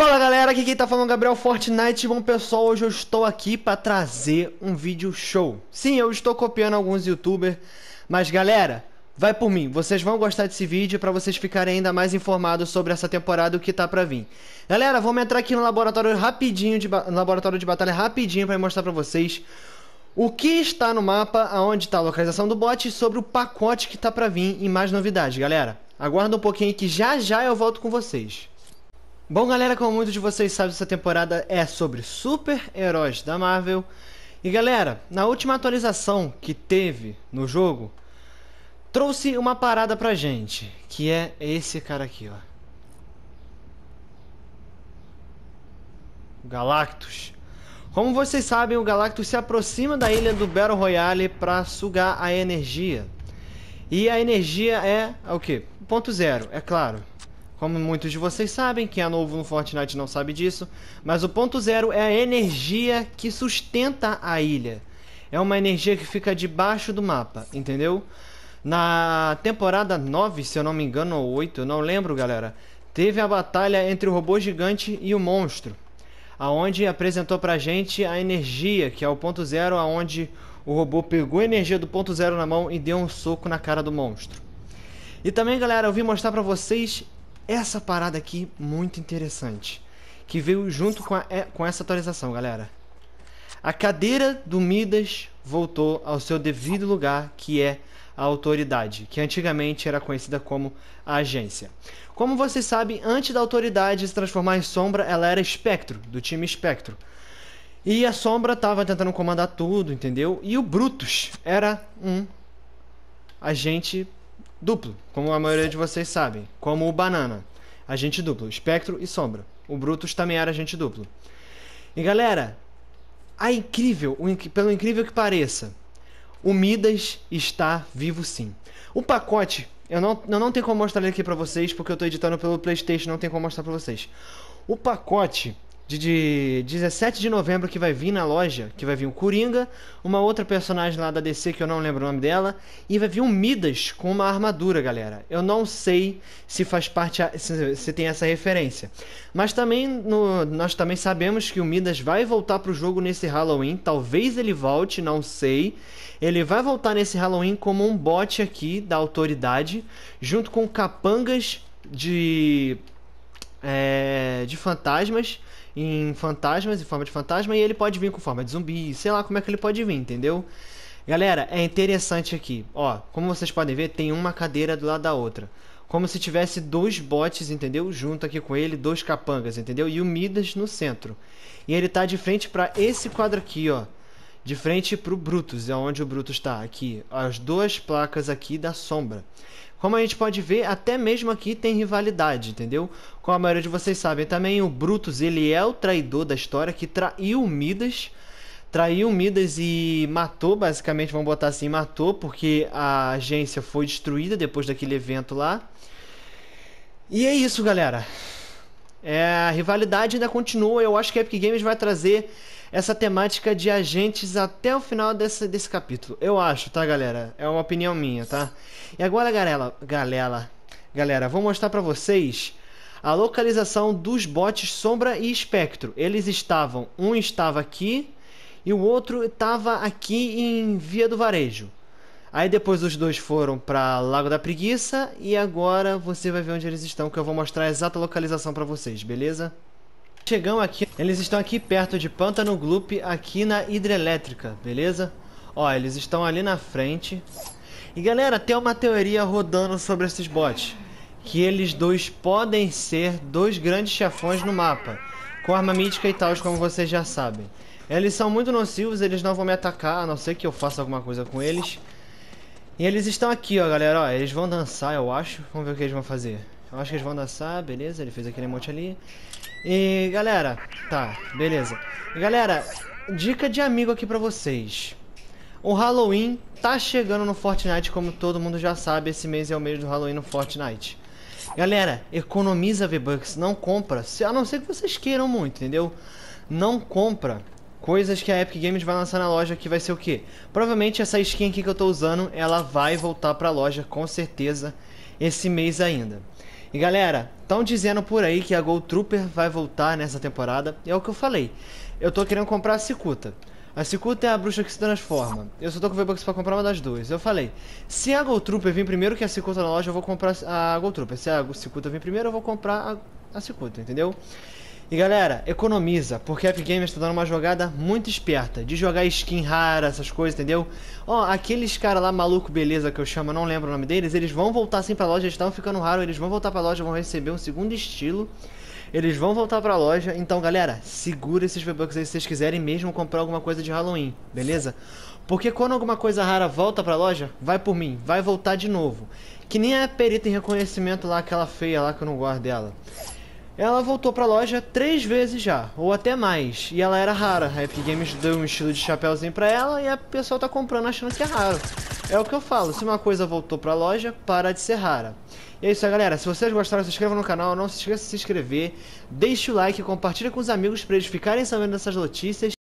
Fala galera, aqui quem tá falando é o Gabriel Fortnite. Bom pessoal, hoje eu estou aqui para trazer um vídeo show. Sim, eu estou copiando alguns youtubers, mas galera, vai por mim. Vocês vão gostar desse vídeo para vocês ficarem ainda mais informados sobre essa temporada o que tá para vir. Galera, vamos entrar aqui no laboratório rapidinho de laboratório de batalha rapidinho para mostrar para vocês o que está no mapa, aonde está a localização do bot e sobre o pacote que tá para vir e mais novidades, galera. Aguarda um pouquinho que já já eu volto com vocês. Bom, galera, como muitos de vocês sabem, essa temporada é sobre super-heróis da Marvel. E galera, na última atualização que teve no jogo, trouxe uma parada pra gente, que é esse cara aqui, ó. Galactus. Como vocês sabem, o Galactus se aproxima da ilha do Battle Royale para sugar a energia. E a energia é, é o que? Ponto zero, é claro. Como muitos de vocês sabem, quem é novo no Fortnite não sabe disso, mas o ponto zero é a energia que sustenta a ilha. É uma energia que fica debaixo do mapa, entendeu? Na temporada 9, se eu não me engano, ou 8, eu não lembro, galera, teve a batalha entre o robô gigante e o monstro, aonde apresentou pra gente a energia, que é o ponto zero, aonde o robô pegou a energia do ponto zero na mão e deu um soco na cara do monstro. E também, galera, eu vim mostrar pra vocês essa parada aqui muito interessante, que veio junto com, a, é, com essa atualização, galera. A cadeira do Midas voltou ao seu devido lugar, que é a autoridade, que antigamente era conhecida como a agência. Como vocês sabem, antes da autoridade se transformar em sombra, ela era espectro, do time espectro. E a sombra estava tentando comandar tudo, entendeu? E o Brutus era um agente duplo, como a maioria de vocês sabem, como o banana, agente duplo, espectro e sombra. O Brutus também era agente duplo. E galera, a incrível, pelo incrível que pareça, o Midas está vivo sim. O pacote, eu não, eu não tenho como mostrar ele aqui pra vocês, porque eu tô editando pelo Playstation, não tem como mostrar pra vocês. O pacote de, de 17 de novembro que vai vir na loja, que vai vir o Coringa, uma outra personagem lá da DC que eu não lembro o nome dela, e vai vir um Midas com uma armadura, galera. Eu não sei se faz parte, a, se, se, tem essa referência. Mas também no, nós também sabemos que o Midas vai voltar pro jogo nesse Halloween, talvez ele volte, não sei. Ele vai voltar nesse Halloween como um bote aqui da autoridade, junto com capangas de é, de fantasmas em fantasmas, em forma de fantasma, e ele pode vir com forma de zumbi, sei lá como é que ele pode vir, entendeu? Galera, é interessante aqui. Ó, como vocês podem ver, tem uma cadeira do lado da outra. Como se tivesse dois botes, entendeu? Junto aqui com ele, dois capangas, entendeu? E o Midas no centro. E ele tá de frente para esse quadro aqui, ó. De frente pro Brutus, é onde o Brutus tá, aqui. As duas placas aqui da sombra. Como a gente pode ver, até mesmo aqui tem rivalidade, entendeu? Como a maioria de vocês sabem também, o Brutus ele é o traidor da história que traiu Midas traiu Midas e matou, basicamente, vamos botar assim, matou, porque a agência foi destruída depois daquele evento lá. E é isso, galera. É, a rivalidade ainda continua. Eu acho que a Epic Games vai trazer essa temática de agentes até o final desse, desse capítulo. Eu acho, tá, galera? É uma opinião minha, tá? E agora, galera, galera, galera, vou mostrar para vocês a localização dos bots Sombra e Espectro. Eles estavam, um estava aqui e o outro estava aqui em Via do Varejo. Aí depois os dois foram para Lago da Preguiça e agora você vai ver onde eles estão, que eu vou mostrar a exata localização para vocês, beleza? Chegamos aqui, eles estão aqui perto de Pântano Gloop, aqui na hidrelétrica, beleza? Ó, eles estão ali na frente. E galera, tem uma teoria rodando sobre esses bots, que eles dois podem ser dois grandes chefões no mapa, com arma mítica e tal, como vocês já sabem. Eles são muito nocivos, eles não vão me atacar, a não ser que eu faça alguma coisa com eles. E eles estão aqui, ó, galera, ó, eles vão dançar, eu acho. Vamos ver o que eles vão fazer. Eu acho que eles vão dançar, beleza, ele fez aquele monte ali. E, galera, tá, beleza. E, galera, dica de amigo aqui pra vocês. O Halloween tá chegando no Fortnite, como todo mundo já sabe, esse mês é o mês do Halloween no Fortnite. Galera, economiza V-Bucks, não compra, a não ser que vocês queiram muito, entendeu? Não compra coisas que a Epic Games vai lançar na loja que vai ser o quê? Provavelmente essa skin aqui que eu estou usando, ela vai voltar para a loja com certeza esse mês ainda. E galera, estão dizendo por aí que a Gold Trooper vai voltar nessa temporada, é o que eu falei. Eu tô querendo comprar a Cicuta. A Cicuta é a bruxa que se transforma. Eu só tô com V-Bucks pra comprar uma das duas. Eu falei, se a Gold Trooper vir primeiro que a Cicuta na loja, eu vou comprar a Gold Trooper. Se a Cicuta vir primeiro, eu vou comprar a, a Cicuta, entendeu? E galera, economiza, porque a Epic Games tá dando uma jogada muito esperta, de jogar skin rara, essas coisas, entendeu? Ó, aqueles cara lá maluco beleza que eu chamo, não lembro o nome deles, eles vão voltar sim pra loja, eles estão ficando raro, eles vão voltar pra loja, vão receber um segundo estilo. Eles vão voltar pra loja, então galera, segura esses V-Bucks aí se vocês quiserem mesmo comprar alguma coisa de Halloween, beleza? Porque quando alguma coisa rara volta pra loja, vai por mim, vai voltar de novo. Que nem a perita em reconhecimento lá, aquela feia lá que eu não guardo dela. Ela voltou pra loja três vezes já, ou até mais, e ela era rara. A Epic Games deu um estilo de chapéuzinho pra ela e a pessoa tá comprando achando que é raro. É o que eu falo, se uma coisa voltou pra loja, para de ser rara. E é isso aí, galera. Se vocês gostaram, se inscrevam no canal, não se esqueça de se inscrever, deixe o like, compartilha com os amigos pra eles ficarem sabendo dessas notícias.